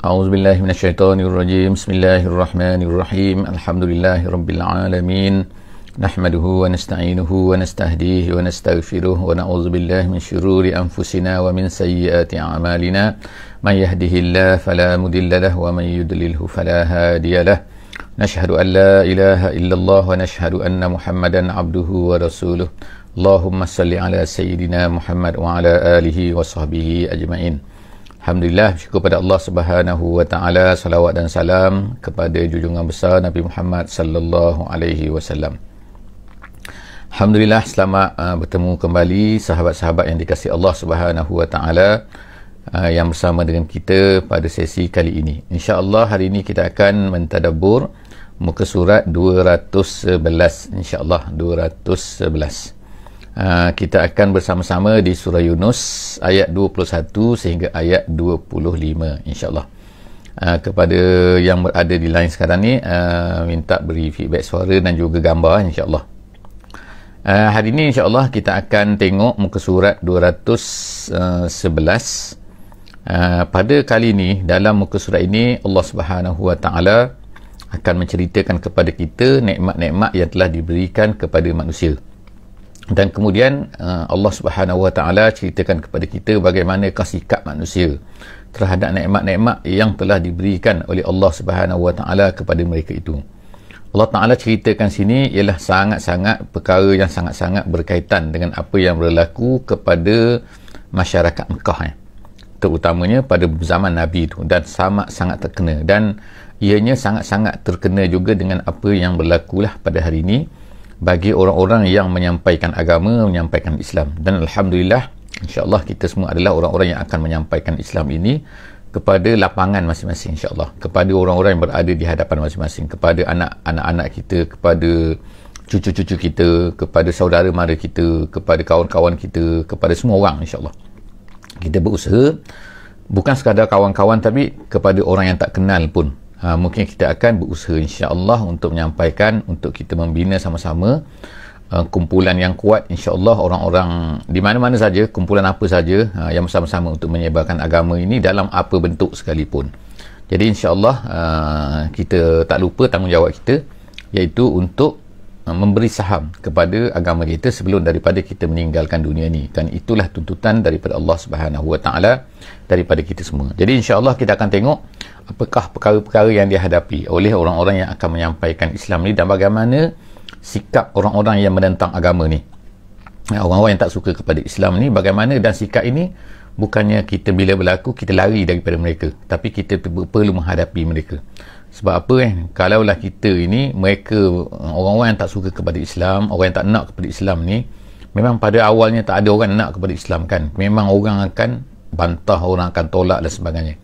أعوذ بالله من الشيطان الرجيم بسم الله الرحمن الرحيم الحمد لله رب العالمين نحمده ونستعينه ونستهديه ونستغفره ونعوذ بالله من شرور أنفسنا ومن سيئات أعمالنا من يهده الله فلا مضل له ومن يضلله فلا هادي له نشهد أن لا إله إلا الله ونشهد أن محمدا عبده ورسوله اللهم صل على سيدنا محمد وعلى آله وصحبه أجمعين Alhamdulillah syukur kepada Allah Subhanahu wa taala selawat dan salam kepada junjungan besar Nabi Muhammad sallallahu alaihi wasallam. Alhamdulillah selamat uh, bertemu kembali sahabat-sahabat yang dikasihi Allah Subhanahu wa taala uh, yang bersama dengan kita pada sesi kali ini. Insya-Allah hari ini kita akan mentadabbur muka surat 211 insya-Allah 211. Uh, kita akan bersama-sama di surah Yunus ayat 21 sehingga ayat 25 insyaAllah uh, kepada yang berada di line sekarang ni uh, minta beri feedback suara dan juga gambar insyaAllah uh, hari ni insyaAllah kita akan tengok muka surat 211 uh, pada kali ni dalam muka surat ini Allah subhanahu wa ta'ala akan menceritakan kepada kita nikmat-nikmat yang telah diberikan kepada manusia dan kemudian uh, Allah Subhanahu Wa Taala ceritakan kepada kita bagaimana kasih kak manusia terhadap nikmat-nikmat yang telah diberikan oleh Allah Subhanahu Wa Taala kepada mereka itu. Allah Taala ceritakan sini ialah sangat-sangat perkara yang sangat-sangat berkaitan dengan apa yang berlaku kepada masyarakat Mekah eh. Terutamanya pada zaman Nabi itu dan sangat sangat terkena dan ianya sangat-sangat terkena juga dengan apa yang berlakulah pada hari ini bagi orang-orang yang menyampaikan agama, menyampaikan Islam. Dan Alhamdulillah, insyaAllah kita semua adalah orang-orang yang akan menyampaikan Islam ini kepada lapangan masing-masing insyaAllah. Kepada orang-orang yang berada di hadapan masing-masing. Kepada anak-anak kita, kepada cucu-cucu kita, kepada saudara mara kita, kepada kawan-kawan kita, kepada semua orang insyaAllah. Kita berusaha bukan sekadar kawan-kawan tapi kepada orang yang tak kenal pun uh, mungkin kita akan berusaha insya-Allah untuk menyampaikan untuk kita membina sama-sama uh, kumpulan yang kuat insya-Allah orang-orang di mana-mana saja kumpulan apa saja uh, yang sama-sama untuk menyebarkan agama ini dalam apa bentuk sekalipun. Jadi insya-Allah uh, kita tak lupa tanggungjawab kita iaitu untuk Ha, memberi saham kepada agama kita sebelum daripada kita meninggalkan dunia ni dan itulah tuntutan daripada Allah Subhanahu Wa Taala daripada kita semua. Jadi insya-Allah kita akan tengok apakah perkara-perkara yang dihadapi oleh orang-orang yang akan menyampaikan Islam ni dan bagaimana sikap orang-orang yang menentang agama ni. Ha, orang-orang yang tak suka kepada Islam ni bagaimana dan sikap ini bukannya kita bila berlaku kita lari daripada mereka tapi kita perlu menghadapi mereka sebab apa kan kalaulah kita ini mereka eh, orang-orang yang tak suka kepada Islam orang yang tak nak kepada Islam ni memang pada awalnya tak ada orang nak kepada Islam kan memang orang akan bantah orang akan tolak dan sebagainya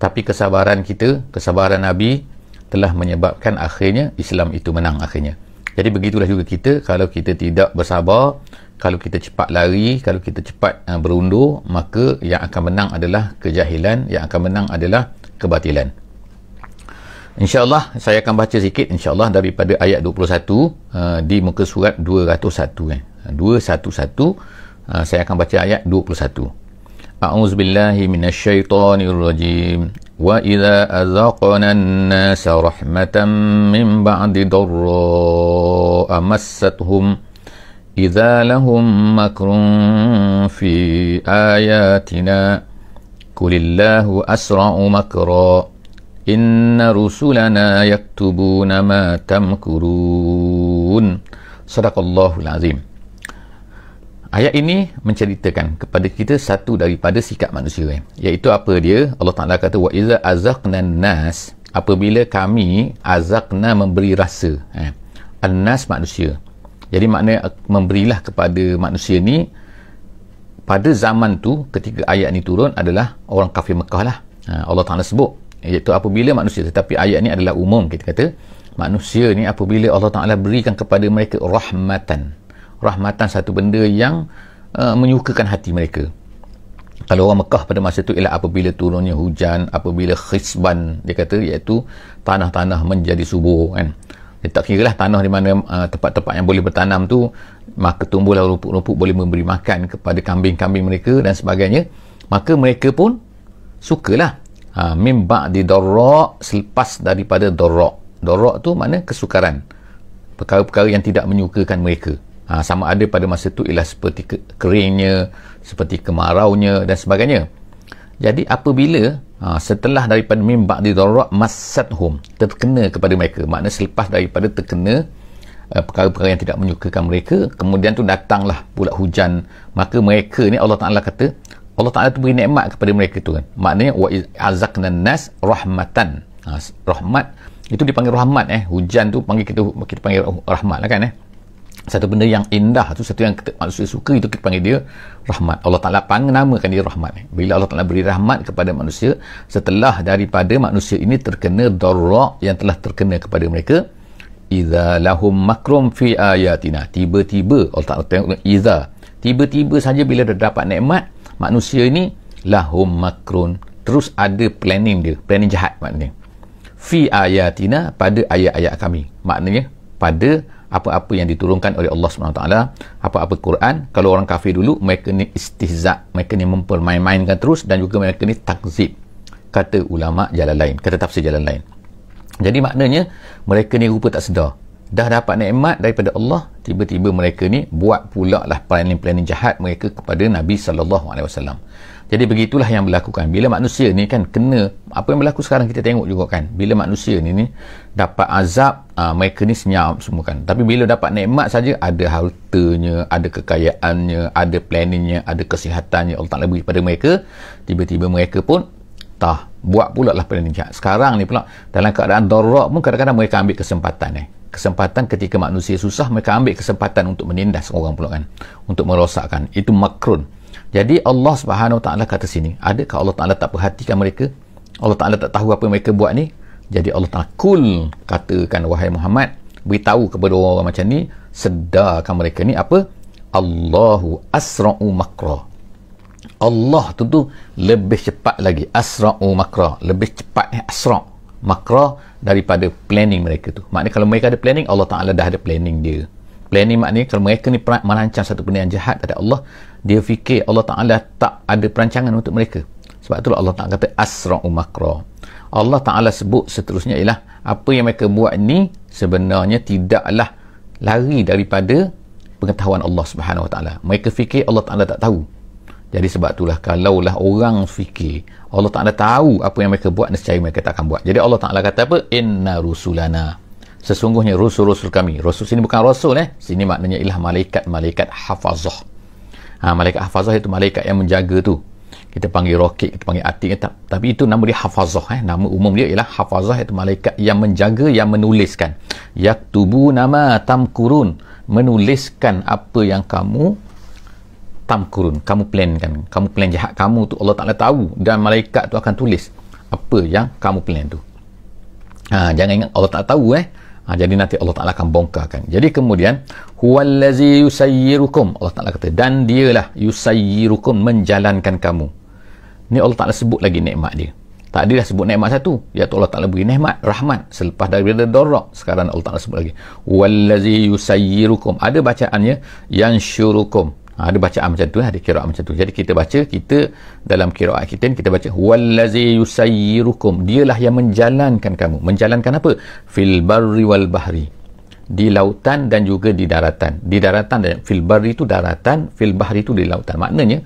tapi kesabaran kita kesabaran Nabi telah menyebabkan akhirnya Islam itu menang akhirnya jadi begitulah juga kita kalau kita tidak bersabar kalau kita cepat lari kalau kita cepat uh, berundur maka yang akan menang adalah kejahilan yang akan menang adalah kebatilan InsyaAllah saya akan baca sikit insyaAllah daripada ayat 21 uh, di muka surat 201 eh. 211 uh, saya akan baca ayat 21 A'udzubillahi wa idza azaqana nasa rahmatan min ba'di darra amassathum idza lahum makrun fi ayatina kulillahu asra'u makra' إن رسلنا يكتبون ما تمكرون صدق الله العظيم Ayat ini menceritakan kepada kita satu daripada sikap manusia eh? iaitu apa dia Allah Taala kata wa iza azaqna nas apabila kami azaqna memberi rasa eh annas manusia jadi makna memberilah kepada manusia ni pada zaman tu ketika ayat ni turun adalah orang kafir Mekah lah ha, Allah Ta'ala sebut iaitu apabila manusia tetapi ayat ni adalah umum kita kata manusia ni apabila Allah Ta'ala berikan kepada mereka rahmatan rahmatan satu benda yang uh, menyukakan hati mereka kalau orang Mekah pada masa itu ialah apabila turunnya hujan apabila khisban dia kata iaitu tanah-tanah menjadi subur kan dia tak kira lah tanah di mana uh, tempat-tempat yang boleh bertanam tu maka tumbuhlah rumput-rumput boleh memberi makan kepada kambing-kambing mereka dan sebagainya maka mereka pun sukalah ha, mimba di dorok selepas daripada dorok dorok tu mana kesukaran perkara-perkara yang tidak menyukakan mereka ha, sama ada pada masa tu ialah seperti ke- keringnya seperti kemaraunya dan sebagainya jadi apabila ha, setelah daripada mimba di dorok masat hum terkena kepada mereka makna selepas daripada terkena uh, perkara-perkara yang tidak menyukakan mereka kemudian tu datanglah pula hujan maka mereka ni Allah Ta'ala kata Allah Taala tu beri nikmat kepada mereka tu kan. Maknanya wa azaqna nas rahmatan. Ha, rahmat itu dipanggil rahmat eh. Hujan tu panggil kita kita panggil rahmat lah kan eh. Satu benda yang indah tu satu yang kita, manusia suka itu kita panggil dia rahmat. Allah Taala panggil namakan dia rahmat. Eh. Bila Allah Taala beri rahmat kepada manusia setelah daripada manusia ini terkena dharra yang telah terkena kepada mereka idza lahum makrum fi ayatina tiba-tiba Allah Taala tengok iza tiba-tiba saja bila dah dapat nikmat manusia ni lahum makrun terus ada planning dia planning jahat maknanya fi ayatina pada ayat-ayat kami maknanya pada apa-apa yang diturunkan oleh Allah SWT apa-apa Quran kalau orang kafir dulu mereka ni istihzak mereka ni mempermain-mainkan terus dan juga mereka ni takzib kata ulama jalan lain kata tafsir jalan lain jadi maknanya mereka ni rupa tak sedar dah dapat nikmat daripada Allah tiba-tiba mereka ni buat pula lah planning-planning jahat mereka kepada Nabi sallallahu alaihi wasallam. Jadi begitulah yang berlaku kan. Bila manusia ni kan kena apa yang berlaku sekarang kita tengok juga kan. Bila manusia ni ni dapat azab, aa, ah, mereka ni senyap semua kan. Tapi bila dapat nikmat saja ada hartanya, ada kekayaannya, ada planningnya, ada kesihatannya Allah Taala beri kepada mereka, tiba-tiba mereka pun tah buat pula lah planning jahat. Sekarang ni pula dalam keadaan darurat pun kadang-kadang mereka ambil kesempatan Eh kesempatan ketika manusia susah mereka ambil kesempatan untuk menindas orang pula kan untuk merosakkan itu makrun jadi Allah Subhanahu taala kata sini adakah Allah taala tak perhatikan mereka Allah taala tak tahu apa mereka buat ni jadi Allah taala kul katakan wahai Muhammad beritahu kepada orang, -orang macam ni sedarkan mereka ni apa Allahu asra'u makra Allah tu tu lebih cepat lagi asra'u makra lebih cepat eh asra' makro daripada planning mereka tu maknanya kalau mereka ada planning Allah Ta'ala dah ada planning dia planning maknanya kalau mereka ni merancang satu perniagaan jahat ada Allah dia fikir Allah Ta'ala tak ada perancangan untuk mereka sebab itulah Allah Ta'ala kata asra'u makro Allah Ta'ala sebut seterusnya ialah apa yang mereka buat ni sebenarnya tidaklah lari daripada pengetahuan Allah Subhanahu Wa Ta'ala mereka fikir Allah Ta'ala tak tahu jadi sebab itulah kalaulah orang fikir Allah Ta'ala tahu apa yang mereka buat nescaya mereka tak akan buat jadi Allah Ta'ala kata apa inna rusulana sesungguhnya rusul-rusul kami rusul sini bukan rasul eh sini maknanya ialah malaikat-malaikat hafazah ha, malaikat hafazah itu malaikat yang menjaga tu kita panggil roket kita panggil atik kita. tapi itu nama dia hafazah eh. nama umum dia ialah hafazah itu malaikat yang menjaga yang menuliskan yaktubu nama tamkurun menuliskan apa yang kamu tamkurun kamu plan kan, kamu plan jahat kamu tu Allah Ta'ala tahu dan malaikat tu akan tulis apa yang kamu plan tu ha, jangan ingat Allah tak tahu eh ha, jadi nanti Allah Ta'ala akan bongkarkan jadi kemudian huwallazi yusayyirukum Allah Ta'ala kata dan dialah yusayyirukum menjalankan kamu ni Allah Ta'ala sebut lagi nikmat dia tak ada dah sebut nikmat satu iaitu Allah Ta'ala beri nikmat rahmat selepas daripada dorok sekarang Allah Ta'ala sebut lagi huwallazi yusayyirukum ada bacaannya yansyurukum ada ha, bacaan ah macam tu, ada lah, kiraat macam tu. Jadi kita baca, kita dalam kiraat kita kita baca, Wallazi yusayirukum. Dialah yang menjalankan kamu. Menjalankan apa? Fil barri wal bahri. Di lautan dan juga di daratan. Di daratan dan fil barri itu daratan, fil bahri itu di lautan. Maknanya,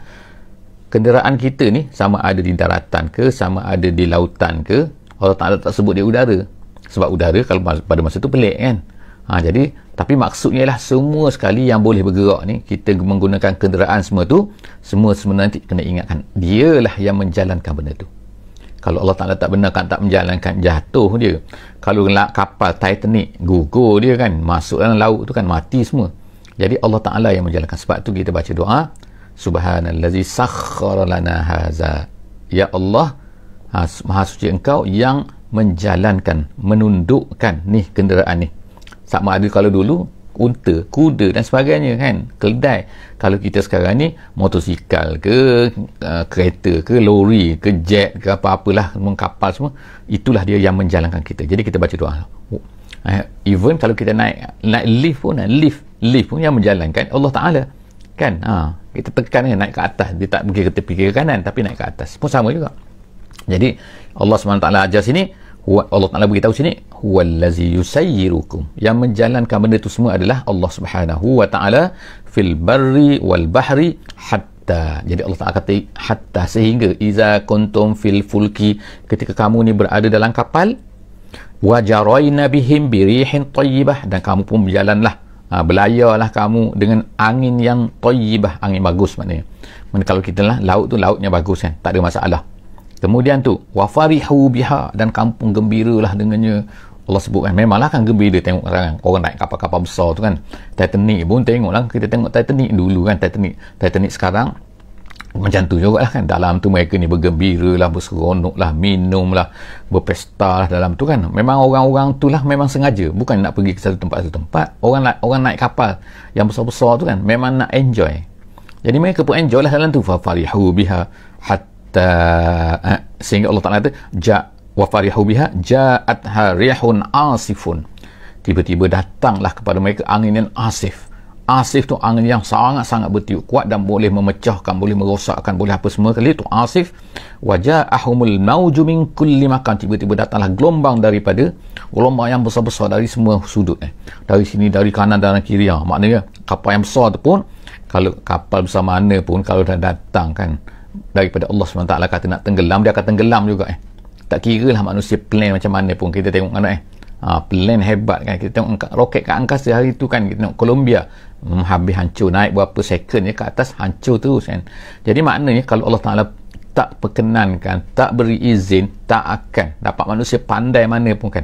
kenderaan kita ni sama ada di daratan ke, sama ada di lautan ke, Allah Ta'ala tak sebut dia udara. Sebab udara kalau pada masa tu pelik kan. Ha, jadi, tapi maksudnya ialah semua sekali yang boleh bergerak ni, kita menggunakan kenderaan semua tu, semua sebenarnya nanti kena ingatkan, dialah yang menjalankan benda tu. Kalau Allah Ta'ala tak benarkan, tak menjalankan, jatuh dia. Kalau nak kapal Titanic, gugur dia kan, masuk dalam laut tu kan, mati semua. Jadi Allah Ta'ala yang menjalankan. Sebab tu kita baca doa, Subhanallazi sakhara lana haza. Ya Allah, ha, Maha Suci Engkau yang menjalankan, menundukkan ni kenderaan ni sama ada kalau dulu unta, kuda dan sebagainya kan keledai, kalau kita sekarang ni motosikal ke uh, kereta ke lori ke jet ke apa-apalah mengkapal semua itulah dia yang menjalankan kita jadi kita baca doa eh, even kalau kita naik naik lift pun eh, lift lift pun yang menjalankan Allah Ta'ala kan ha, kita tekan kan naik ke atas dia tak pergi ke tepi ke kanan tapi naik ke atas pun sama juga jadi Allah SWT ajar sini Allah Taala beritahu sini huwallazi yusayyirukum yang menjalankan benda tu semua adalah Allah Subhanahu wa taala fil barri wal bahri hatta jadi Allah Taala kata hatta sehingga iza kuntum fil fulki ketika kamu ni berada dalam kapal wajaraina bihim birihin tayyibah dan kamu pun berjalanlah ha, belayarlah kamu dengan angin yang tayyibah angin bagus maknanya Mana kalau kita lah laut tu lautnya bagus kan tak ada masalah Kemudian tu, wafarihu biha dan kampung gembiralah dengannya. Allah sebutkan, memanglah kan gembira tengok orang. Kan? Korang naik kapal-kapal besar tu kan. Titanic pun tengok lah. Kita tengok Titanic dulu kan, Titanic. Titanic sekarang, macam tu juga lah kan. Dalam tu mereka ni bergembira lah, berseronok lah, minum lah, berpesta lah dalam tu kan. Memang orang-orang tu lah memang sengaja. Bukan nak pergi ke satu tempat-satu tempat. Orang, na- orang naik kapal yang besar-besar tu kan, memang nak enjoy. Jadi mereka pun enjoy lah dalam tu. Fafarihu biha hat ta eh, sehingga Allah Taala kata ja wa farihu biha ja'at harihun asifun tiba-tiba datanglah kepada mereka angin yang asif asif tu angin yang sangat-sangat bertiup kuat dan boleh memecahkan boleh merosakkan boleh apa semua kali tu asif wajah ahumul mauju min kulli makan tiba-tiba datanglah gelombang daripada gelombang yang besar-besar dari semua sudut eh. dari sini dari kanan dan kiri ah maknanya kapal yang besar tu pun kalau kapal besar mana pun kalau dah datang kan daripada Allah SWT kata nak tenggelam dia akan tenggelam juga eh tak kira lah manusia plan macam mana pun kita tengok kan eh ha, plan hebat kan kita tengok roket ke angkasa hari tu kan kita tengok Columbia hmm, habis hancur naik berapa second je ya, ke atas hancur terus kan jadi maknanya kalau Allah Ta'ala tak perkenankan tak beri izin tak akan dapat manusia pandai mana pun kan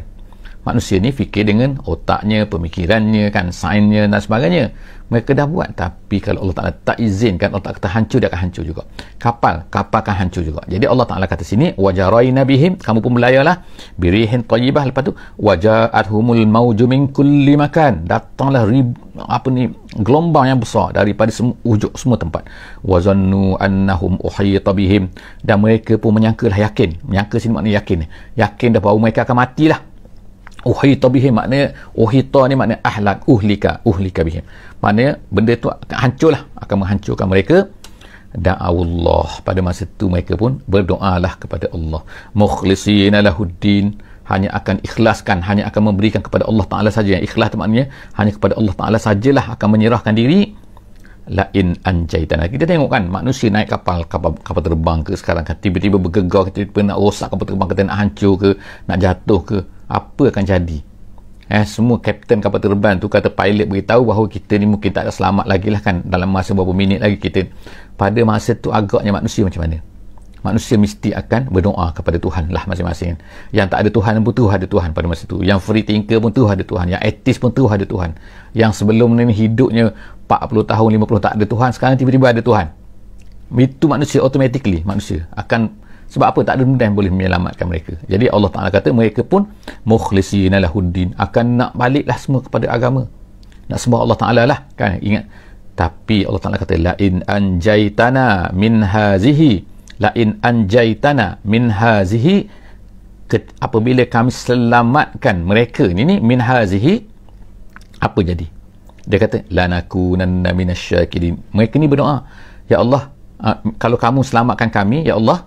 manusia ni fikir dengan otaknya, pemikirannya kan, sainsnya dan sebagainya. Mereka dah buat tapi kalau Allah Taala tak izinkan otak kita hancur dia akan hancur juga. Kapal, kapal akan hancur juga. Jadi Allah Taala kata sini wajaraina bihim kamu pun belayarlah birihin tayyibah lepas tu waja'athumul mauju min kulli makan. Datanglah rib, apa ni gelombang yang besar daripada semua ujuk semua tempat. Wazannu annahum uhayita bihim dan mereka pun menyangka lah yakin. Menyangka sini maknanya yakin. Yakin dah bahawa mereka akan matilah uhita bihim maknanya uhita ni maknanya ahlak uhlika uhlika bihim maknanya benda tu akan lah akan menghancurkan mereka da'awullah pada masa tu mereka pun berdoa lah kepada Allah mukhlisina lahuddin hanya akan ikhlaskan hanya akan memberikan kepada Allah Ta'ala saja yang ikhlas tu maknanya hanya kepada Allah Ta'ala sajalah akan menyerahkan diri lain anjaitan kita tengok kan manusia naik kapal kapal, kapal terbang ke sekarang kan tiba-tiba bergegar tiba-tiba nak rosak kapal terbang kita nak hancur ke nak jatuh ke apa akan jadi eh semua kapten kapal terbang tu kata pilot beritahu bahawa kita ni mungkin tak ada selamat lagi lah kan dalam masa beberapa minit lagi kita pada masa tu agaknya manusia macam mana manusia mesti akan berdoa kepada Tuhan lah masing-masing yang tak ada Tuhan pun Tuhan ada Tuhan pada masa tu yang free thinker pun Tuhan ada Tuhan yang atheist pun Tuhan ada Tuhan yang sebelum ni hidupnya 40 tahun 50 tak ada Tuhan sekarang tiba-tiba ada Tuhan itu manusia automatically manusia akan sebab apa tak ada benda yang boleh menyelamatkan mereka jadi Allah Ta'ala kata mereka pun mukhlisin alahuddin akan nak baliklah semua kepada agama nak sembah Allah Ta'ala lah kan ingat tapi Allah Ta'ala kata lain anjaitana min hazihi lain anjaitana min hazihi apabila kami selamatkan mereka ni ni min hazihi apa jadi dia kata lanakunanna minasyakirin mereka ni berdoa ya Allah ah, kalau kamu selamatkan kami ya Allah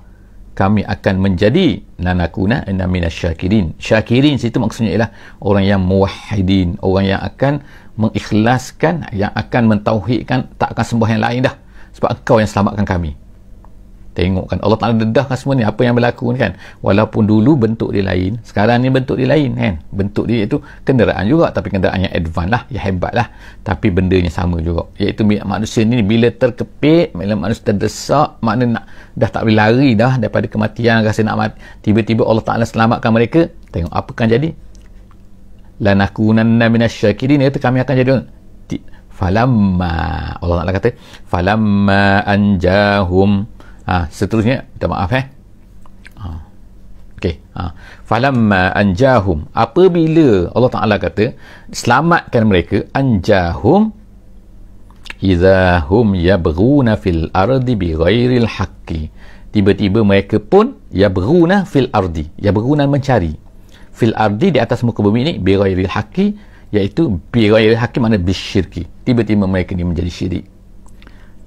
kami akan menjadi nanakuna inna syakirin syakirin situ maksudnya ialah orang yang muwahidin orang yang akan mengikhlaskan yang akan mentauhidkan tak akan sembah yang lain dah sebab kau yang selamatkan kami tengok kan Allah Ta'ala dedahkan semua ni apa yang berlaku ni kan walaupun dulu bentuk dia lain sekarang ni bentuk dia lain kan bentuk dia itu kenderaan juga tapi kenderaan yang advance lah yang hebat lah tapi benda yang sama juga iaitu manusia ni bila terkepit bila manusia terdesak makna nak dah tak boleh lari dah daripada kematian rasa nak mati tiba-tiba Allah Ta'ala selamatkan mereka tengok apa kan jadi lanakunanna minasyakirin iaitu kami akan jadi falamma Allah Ta'ala kata falamma anjahum ha, seterusnya minta maaf eh ha. Okey. Ha. Falamma anjahum. Apabila Allah Ta'ala kata, selamatkan mereka. Anjahum. Izahum yabruna fil ardi bi ghairil haqqi. Tiba-tiba mereka pun yabruna fil ardi. Yabruna mencari. Fil ardi di atas muka bumi ini bi ghairil haqqi. Iaitu bi ghairil haqqi makna bisyirki. Tiba-tiba mereka ini menjadi syirik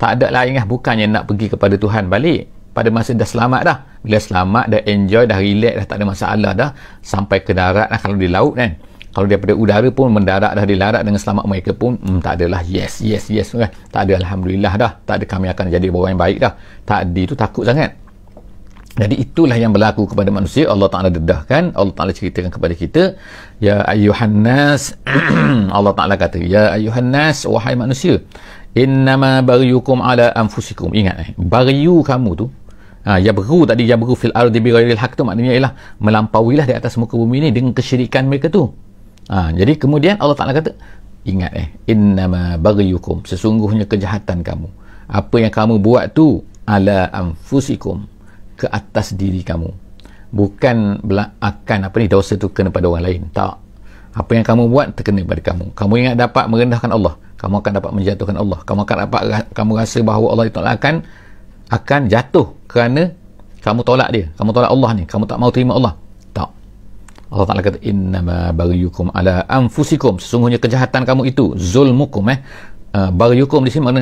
tak ada lah ingat bukannya nak pergi kepada Tuhan balik pada masa dah selamat dah bila selamat dah enjoy dah relax dah tak ada masalah dah sampai ke darat lah kalau di laut kan kalau daripada udara pun mendarat dah dilarat dengan selamat mereka pun hmm, tak adalah yes yes yes kan tak ada Alhamdulillah dah tak ada kami akan jadi orang yang baik dah tak tadi tu takut sangat jadi itulah yang berlaku kepada manusia Allah Ta'ala dedahkan Allah Ta'ala ceritakan kepada kita Ya Ayuhannas Allah Ta'ala kata Ya Ayuhannas Wahai manusia innama baryukum ala anfusikum ingat eh baryu kamu tu ha, ya beru tadi ya beru fil ardi bighairil haq tu maknanya ialah lah di atas muka bumi ni dengan kesyirikan mereka tu ha, jadi kemudian Allah Ta'ala kata ingat eh innama baryukum sesungguhnya kejahatan kamu apa yang kamu buat tu ala anfusikum ke atas diri kamu bukan akan apa ni dosa tu kena pada orang lain tak apa yang kamu buat terkena pada kamu kamu ingat dapat merendahkan Allah kamu akan dapat menjatuhkan Allah kamu akan dapat kamu rasa bahawa Allah itu akan akan jatuh kerana kamu tolak dia kamu tolak Allah ni kamu tak mau terima Allah tak Allah Ta'ala kata innama baryukum ala anfusikum sesungguhnya kejahatan kamu itu zulmukum eh uh, baryukum di sini mana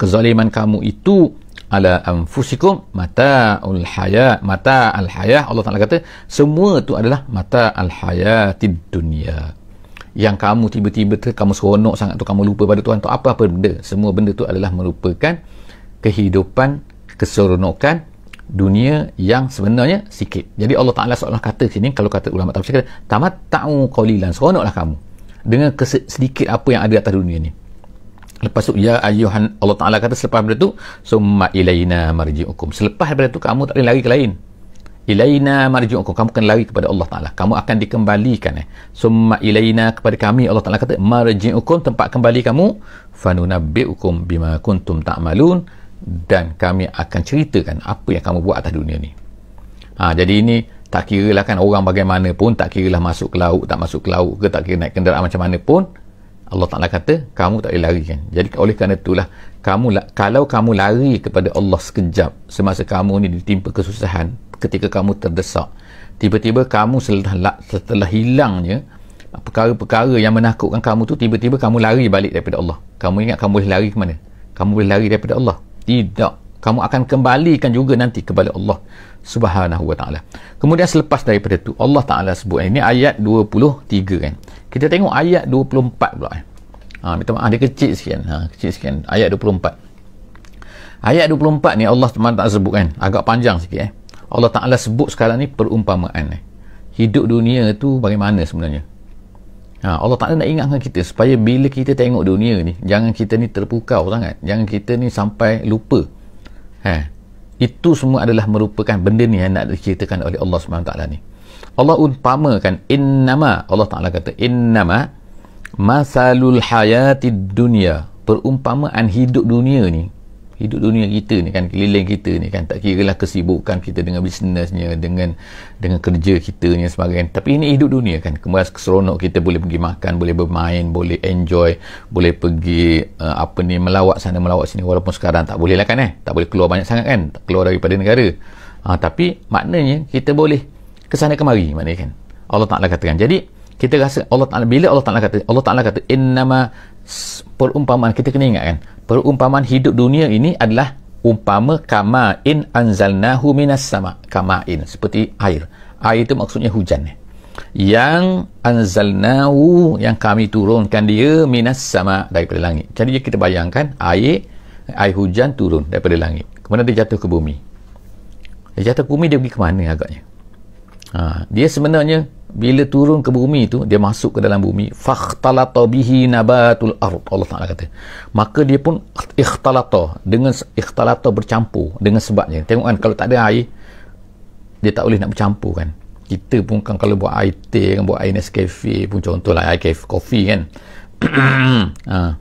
kezaliman kamu itu ala anfusikum mata al hayat mata al hayah Allah Taala kata semua tu adalah mata al di dunia yang kamu tiba-tiba tu kamu seronok sangat tu kamu lupa pada Tuhan tu apa-apa benda semua benda tu adalah merupakan kehidupan keseronokan dunia yang sebenarnya sikit jadi Allah Ta'ala seolah kata sini kalau kata ulama tafsir kata tamat ta'u qalilan seronoklah kamu dengan sedikit apa yang ada atas dunia ni Lepas tu ya ayuhan Allah Taala kata selepas benda tu summa ilaina marji'ukum. Selepas daripada tu kamu tak boleh lari ke lain. Ilaina marji'ukum. Kamu akan lari kepada Allah Taala. Kamu akan dikembalikan eh. Summa ilaina kepada kami Allah Taala kata marji'ukum tempat kembali kamu fanunabbi'ukum bima kuntum ta'malun dan kami akan ceritakan apa yang kamu buat atas dunia ni. Ha, jadi ini tak kira lah kan orang bagaimanapun tak kira lah masuk ke laut tak masuk ke laut ke tak kira naik kenderaan macam mana pun Allah Ta'ala kata kamu tak boleh lari kan jadi oleh kerana itulah kamu kalau kamu lari kepada Allah sekejap semasa kamu ni ditimpa kesusahan ketika kamu terdesak tiba-tiba kamu setelah, setelah hilangnya ah, perkara-perkara yang menakutkan kamu tu tiba-tiba kamu lari balik daripada Allah kamu ingat kamu boleh lari ke mana kamu boleh lari daripada Allah tidak kamu akan kembalikan juga nanti kepada Allah Subhanahu Wa Taala. Kemudian selepas daripada itu Allah Taala sebut eh, ini ayat 23 kan. Kita tengok ayat 24 pula eh. Ha minta maaf dia kecil sikit kan. Ha kecil sikit kan. Ayat 24. Ayat 24 ni Allah Taala sebut kan. Agak panjang sikit eh. Allah Taala sebut sekarang ni perumpamaan eh. Hidup dunia tu bagaimana sebenarnya? Ha, Allah Ta'ala nak ingatkan kita supaya bila kita tengok dunia ni jangan kita ni terpukau sangat jangan kita ni sampai lupa Eh, itu semua adalah merupakan benda ni yang nak diceritakan oleh Allah SWT ni. Allah umpamakan innama Allah Taala kata innama masalul hayatid dunya perumpamaan hidup dunia ni hidup dunia kita ni kan keliling kita ni kan tak kira lah kesibukan kita dengan bisnesnya dengan dengan kerja kita ni sebagainya tapi ini hidup dunia kan kemas keseronok kita boleh pergi makan boleh bermain boleh enjoy boleh pergi uh, apa ni melawat sana melawat sini walaupun sekarang tak boleh lah kan eh tak boleh keluar banyak sangat kan tak keluar daripada negara uh, tapi maknanya kita boleh kesana sana kemari maknanya kan Allah Ta'ala katakan jadi kita rasa Allah Taala bila Allah Taala kata Allah Taala kata innama perumpamaan kita kena ingat kan perumpamaan hidup dunia ini adalah umpama kamain in anzalnahu minas sama kamain. seperti air air itu maksudnya hujan ya yang anzalnahu yang kami turunkan dia minas sama daripada langit jadi kita bayangkan air air hujan turun daripada langit kemudian dia jatuh ke bumi dia jatuh ke bumi dia pergi ke mana agaknya ha, dia sebenarnya bila turun ke bumi tu dia masuk ke dalam bumi fakhtalata bihi nabatul ard Allah Taala kata maka dia pun ikhtalata dengan ikhtalata bercampur dengan sebabnya tengok kan kalau tak ada air dia tak boleh nak bercampur kan kita pun kan kalau buat air teh kan buat air Nescafe pun contohlah air kafe kopi kan ha.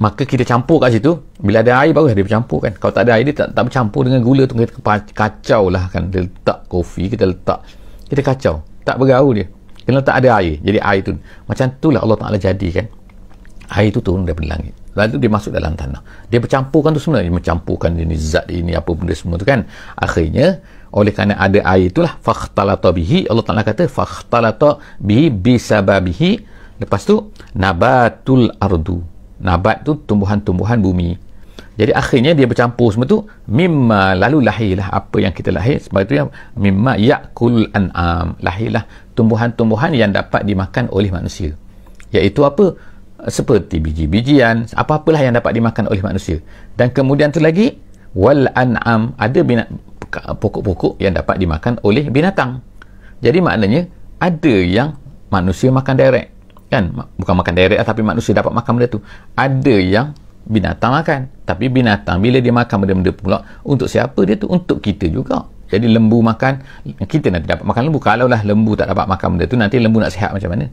maka kita campur kat situ bila ada air baru dia bercampur kan kalau tak ada air dia tak, tak bercampur dengan gula tu kita kacau lah kan dia letak kopi kita letak kita kacau tak bergaul dia kena tak ada air jadi air tu macam tu lah Allah Ta'ala jadikan air tu turun daripada langit lalu dia masuk dalam tanah dia bercampurkan tu sebenarnya dia mencampurkan ini zat ini apa benda semua tu kan akhirnya oleh kerana ada air itulah fakhtalata bihi Allah Ta'ala kata fakhtalata bihi bisababihi lepas tu nabatul ardu nabat tu tumbuhan-tumbuhan bumi jadi akhirnya dia bercampur semua tu mimma lalu lahirlah apa yang kita lahir sebab itu yang mimma yakul an'am lahirlah tumbuhan-tumbuhan yang dapat dimakan oleh manusia iaitu apa seperti biji-bijian apa-apalah yang dapat dimakan oleh manusia dan kemudian tu lagi wal an'am ada bina, pokok-pokok yang dapat dimakan oleh binatang jadi maknanya ada yang manusia makan direct kan bukan makan direct lah, tapi manusia dapat makan benda tu ada yang binatang makan tapi binatang bila dia makan benda-benda pula untuk siapa dia tu untuk kita juga jadi lembu makan kita nanti dapat makan lembu kalau lah lembu tak dapat makan benda tu nanti lembu nak sihat macam mana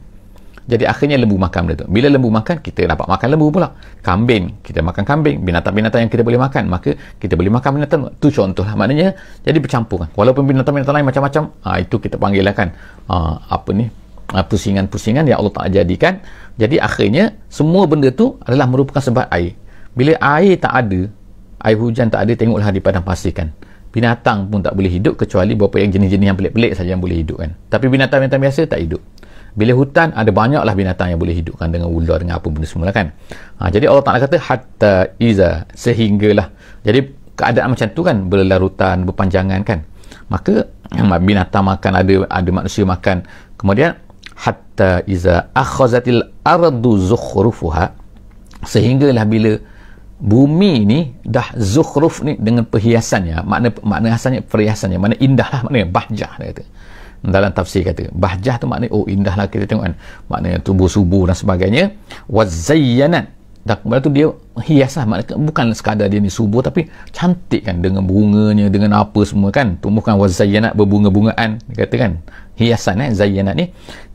jadi akhirnya lembu makan benda tu bila lembu makan kita dapat makan lembu pula kambing kita makan kambing binatang-binatang yang kita boleh makan maka kita boleh makan binatang tu contohlah maknanya jadi bercampur kan walaupun binatang-binatang lain macam-macam ha, itu kita panggil lah kan ha, apa ni Ah, pusingan-pusingan yang Allah tak jadikan jadi akhirnya semua benda tu adalah merupakan sebab air bila air tak ada air hujan tak ada tengoklah di padang pasir kan binatang pun tak boleh hidup kecuali beberapa yang jenis-jenis yang pelik-pelik saja yang boleh hidup kan tapi binatang-binatang biasa tak hidup bila hutan ada banyaklah binatang yang boleh hidupkan dengan ular dengan apa benda semula kan ha, jadi Allah Ta'ala kata hatta iza sehinggalah jadi keadaan macam tu kan berlarutan berpanjangan kan maka binatang makan ada ada manusia makan kemudian hatta iza akhazatil ardu zukhrufuha sehinggalah bila bumi ni dah zukhruf ni dengan perhiasannya makna makna hasannya perhiasannya makna indahlah makna bahjah dia kata dalam tafsir kata bahjah tu makna oh indahlah kita tengok kan maknanya tubuh subur dan sebagainya wazayyanat dah kemudian tu dia hias lah bukan sekadar dia ni subur tapi cantik kan dengan bunganya dengan apa semua kan tumbuhkan wazayanat berbunga-bungaan kata kan hiasan eh zayanat ni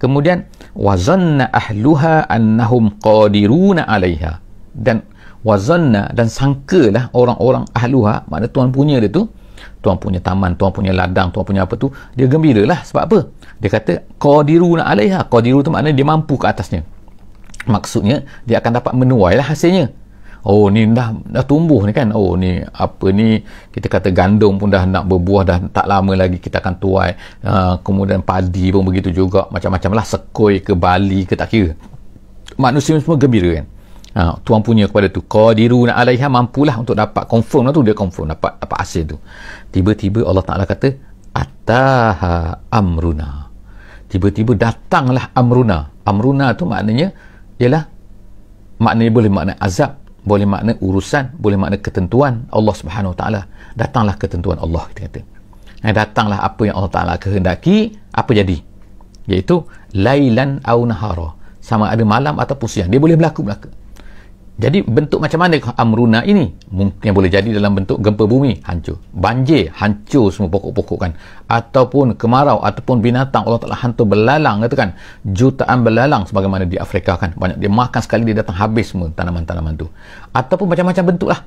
kemudian wazanna ahluha annahum qadiruna alaiha dan wazanna dan sangkalah orang-orang ahluha makna tuan punya dia tu tuan punya taman tuan punya ladang tuan punya apa tu dia gembira lah sebab apa dia kata qadiruna alaiha qadiru tu makna dia mampu ke atasnya maksudnya dia akan dapat menuai lah hasilnya oh ni dah dah tumbuh ni kan oh ni apa ni kita kata gandum pun dah nak berbuah dah tak lama lagi kita akan tuai uh, kemudian padi pun begitu juga macam-macam lah sekoi ke bali ke tak kira manusia semua gembira kan ha, tuan punya kepada tu qadiru na alaiha mampulah untuk dapat confirm lah tu dia confirm dapat dapat hasil tu tiba-tiba Allah Taala kata ataha amruna tiba-tiba datanglah amruna amruna tu maknanya ialah maknanya boleh makna azab boleh makna urusan boleh makna ketentuan Allah Subhanahu Wa Taala datanglah ketentuan Allah kita kata nah, datanglah apa yang Allah Taala kehendaki apa jadi iaitu lailan au nahara sama ada malam ataupun siang dia boleh berlaku belaka jadi bentuk macam mana amruna ini? Mungkin boleh jadi dalam bentuk gempa bumi, hancur. Banjir, hancur semua pokok-pokok kan. Ataupun kemarau, ataupun binatang Allah Ta'ala hantu belalang katakan. Jutaan belalang sebagaimana di Afrika kan. Banyak dia makan sekali dia datang habis semua tanaman-tanaman tu. Ataupun macam-macam bentuk lah.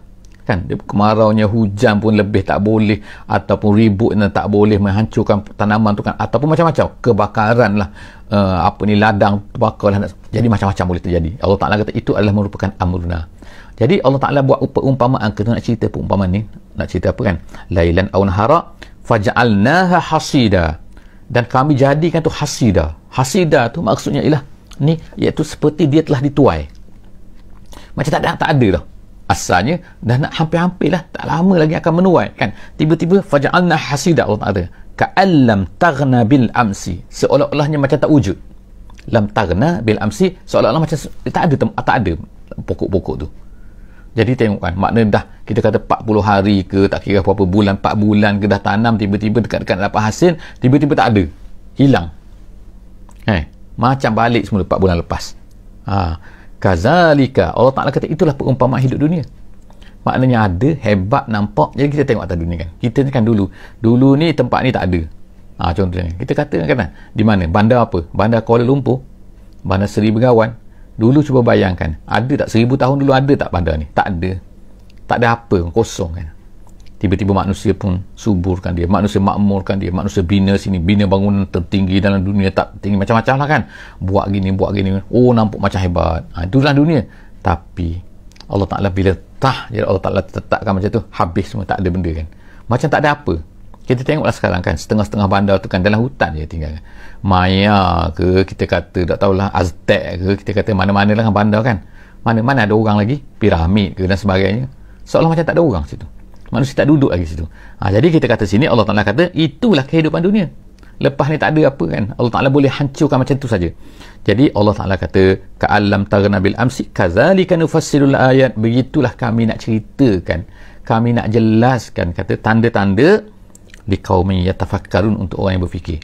Kan, kemaraunya hujan pun lebih tak boleh. Ataupun ribut ributnya tak boleh menghancurkan tanaman tu kan. Ataupun macam-macam. Kebakaran lah uh, apa ni ladang terbakar lah jadi macam-macam boleh terjadi Allah Ta'ala kata itu adalah merupakan amruna jadi Allah Ta'ala buat perumpamaan kita nak cerita perumpamaan ni nak cerita apa kan lailan aw nahara faja'alnaha hasida dan kami jadikan tu hasida hasida tu maksudnya ialah ni iaitu seperti dia telah dituai macam tak ada tak ada dah asalnya dah nak hampir-hampir lah tak lama lagi akan menuai kan tiba-tiba faja'alna hasida Allah Ta'ala ka'allam tagna bil amsi seolah-olahnya macam tak wujud lam tagna bil amsi seolah-olah macam tak ada tak ada pokok-pokok tu jadi tengok kan makna dah kita kata 40 hari ke tak kira berapa bulan 4 bulan ke dah tanam tiba-tiba dekat-dekat dapat hasil tiba-tiba tak ada hilang eh macam balik semula 4 bulan lepas ha kazalika Allah Ta'ala kata itulah perumpamaan hidup dunia maknanya ada hebat nampak jadi kita tengok atas dunia kan kita kan dulu dulu ni tempat ni tak ada ha, contohnya kita kata kan di mana bandar apa bandar Kuala Lumpur bandar Seri Begawan dulu cuba bayangkan ada tak seribu tahun dulu ada tak bandar ni tak ada tak ada apa kosong kan tiba-tiba manusia pun suburkan dia manusia makmurkan dia manusia bina sini bina bangunan tertinggi dalam dunia tak tinggi macam-macam lah kan buat gini buat gini oh nampak macam hebat ha, itulah dunia tapi Allah Ta'ala bila tah jadi Allah Ta'ala tetapkan macam tu habis semua tak ada benda kan macam tak ada apa kita tengoklah sekarang kan setengah-setengah bandar tu kan dalam hutan je tinggal kan? maya ke kita kata tak tahulah Aztec ke kita kata mana-mana lah kan bandar kan mana-mana ada orang lagi piramid ke dan sebagainya seolah macam tak ada orang situ manusia tak duduk lagi situ ha, jadi kita kata sini Allah Ta'ala kata itulah kehidupan dunia lepas ni tak ada apa kan Allah Ta'ala boleh hancurkan macam tu saja jadi Allah Ta'ala kata ka'alam tarna bil amsi kazalika nufassilul ayat begitulah kami nak ceritakan kami nak jelaskan kata tanda-tanda di kaum yang tafakkarun untuk orang yang berfikir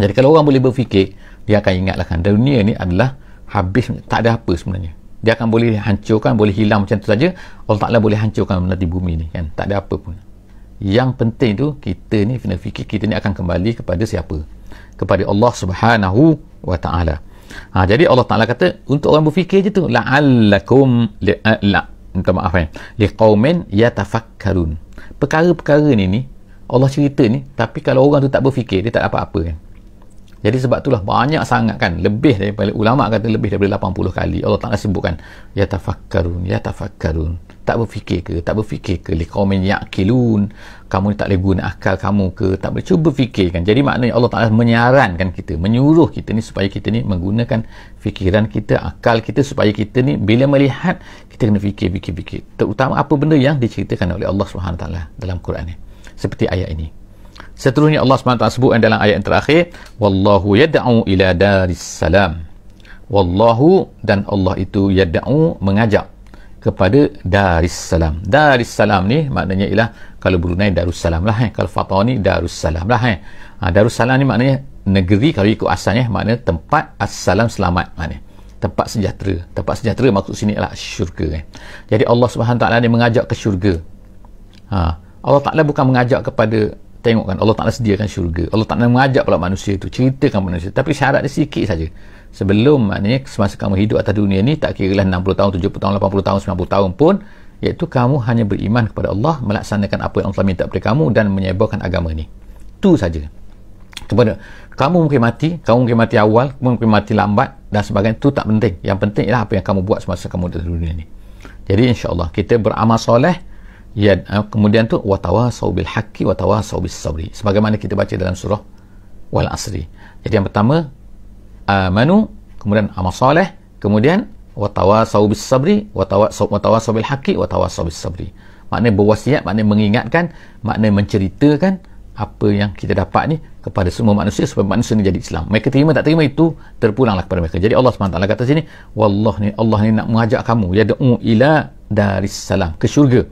jadi kalau orang boleh berfikir dia akan ingatlah kan dunia ni adalah habis tak ada apa sebenarnya dia akan boleh hancurkan boleh hilang macam tu saja Allah Ta'ala boleh hancurkan nanti bumi ni kan tak ada apa pun yang penting tu kita ni kena fikir kita ni akan kembali kepada siapa kepada Allah Subhanahu Wa Ta'ala ha, jadi Allah Ta'ala kata untuk orang berfikir je tu la'allakum eh, la'a minta maaf kan eh, liqawmin yatafakkarun perkara-perkara ni ni Allah cerita ni tapi kalau orang tu tak berfikir dia tak dapat apa kan jadi sebab itulah banyak sangat kan lebih daripada ulama kata lebih daripada 80 kali Allah Taala sebutkan ya tafakkarun ya tafakkarun tak berfikir ke tak berfikir ke liqaumin yaqilun kamu ni tak boleh guna akal kamu ke tak boleh cuba fikirkan jadi maknanya Allah Taala menyarankan kita menyuruh kita ni supaya kita ni menggunakan fikiran kita akal kita supaya kita ni bila melihat kita kena fikir fikir fikir terutama apa benda yang diceritakan oleh Allah Subhanahu taala dalam Quran ni seperti ayat ini Seterusnya Allah SWT sebutkan dalam ayat yang terakhir Wallahu yada'u ila daris salam Wallahu dan Allah itu yada'u mengajak kepada daris salam. Daris salam ni maknanya ialah kalau Brunei Darussalam lah eh. Kalau Fatah ni Darussalam lah eh. Ha, Darussalam ni maknanya negeri kalau ikut asalnya eh, makna tempat assalam selamat maknanya. Tempat sejahtera. Tempat sejahtera maksud sini ialah syurga eh. Jadi Allah Subhanahu Taala ni mengajak ke syurga. Ha, Allah Taala bukan mengajak kepada tengokkan Allah Ta'ala sediakan syurga Allah Ta'ala mengajak pula manusia itu ceritakan manusia tapi syarat dia sikit saja sebelum maknanya semasa kamu hidup atas dunia ni tak kira lah 60 tahun 70 tahun 80 tahun 90 tahun pun iaitu kamu hanya beriman kepada Allah melaksanakan apa yang Allah minta kepada kamu dan menyebarkan agama ni tu saja kepada kamu mungkin mati kamu mungkin mati awal kamu mungkin mati lambat dan sebagainya tu tak penting yang penting ialah apa yang kamu buat semasa kamu di dunia ni jadi insya Allah kita beramal soleh ya kemudian tu watawa saubil haki watawa saubil sabri sebagaimana kita baca dalam surah wal asri jadi yang pertama amanu kemudian amal soleh kemudian watawa saubil sabri watawa watawa saubil haki watawa saubil sabri maknanya berwasiat maknanya mengingatkan maknanya menceritakan apa yang kita dapat ni kepada semua manusia supaya manusia ni jadi Islam mereka terima tak terima itu terpulanglah kepada mereka jadi Allah SWT kata sini Wallah ni Allah ni nak mengajak kamu ya da'u ila daris ke syurga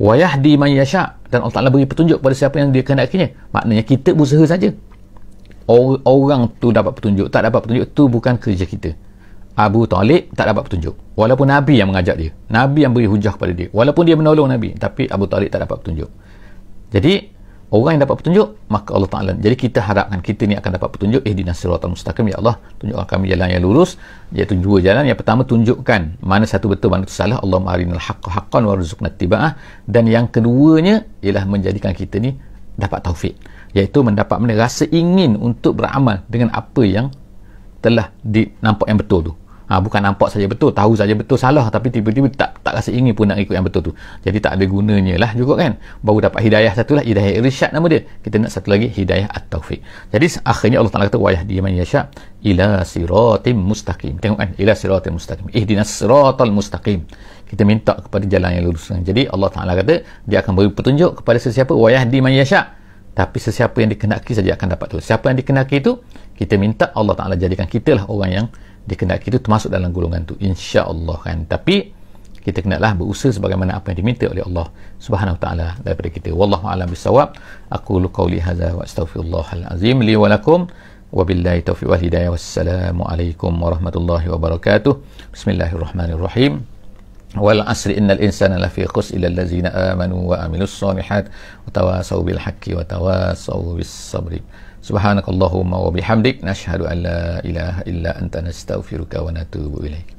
wayahdi man yasha dan Allah Taala beri petunjuk pada siapa yang dia kehendakinya maknanya kita berusaha saja Or, orang tu dapat petunjuk tak dapat petunjuk tu bukan kerja kita Abu Talib tak dapat petunjuk walaupun Nabi yang mengajak dia Nabi yang beri hujah kepada dia walaupun dia menolong Nabi tapi Abu Talib tak dapat petunjuk jadi orang yang dapat petunjuk maka Allah Ta'ala jadi kita harapkan kita ni akan dapat petunjuk eh dinasiratul mustaqim ya Allah tunjukkan kami jalan yang lurus iaitu dua jalan yang pertama tunjukkan mana satu betul mana satu salah Allah ma'arinul haqqa haqqan warzuqna tiba'ah dan yang keduanya ialah menjadikan kita ni dapat taufik iaitu mendapat mana rasa ingin untuk beramal dengan apa yang telah dinampak yang betul tu Ha, bukan nampak saja betul, tahu saja betul salah tapi tiba-tiba tak tak rasa ingin pun nak ikut yang betul tu. Jadi tak ada gunanya lah juga kan. Baru dapat hidayah satu lah, hidayah irsyad nama dia. Kita nak satu lagi hidayah at-taufiq. Jadi akhirnya Allah Taala kata wayah di man yasha ila siratim mustaqim. Tengok kan ila siratim mustaqim. Ihdinas siratal mustaqim. Kita minta kepada jalan yang lurus. Jadi Allah Taala kata dia akan beri petunjuk kepada sesiapa wayah di man yasha. Tapi sesiapa yang dikenaki saja akan dapat tu. Siapa yang dikenaki itu kita minta Allah Taala jadikan kita lah orang yang dikenalki itu termasuk dalam golongan itu insyaAllah kan tapi kita kena lah berusaha sebagaimana apa yang diminta oleh Allah subhanahu ta'ala daripada kita Wallahu a'lam bisawab aku lukawli hadha wa astaghfirullahalazim li wa walakum wabillahi taufiq wal hidayah alaikum warahmatullahi wabarakatuh bismillahirrahmanirrahim wal asri innal insana lafi khus illa allazina amanu wa amilus salihat wa tawasaw bilhaqi wa tawasaw bis sabri Subhanakallahumma wa bihamdik nashhadu alla ilaha illa anta nastaghfiruka wa natubu ilaik.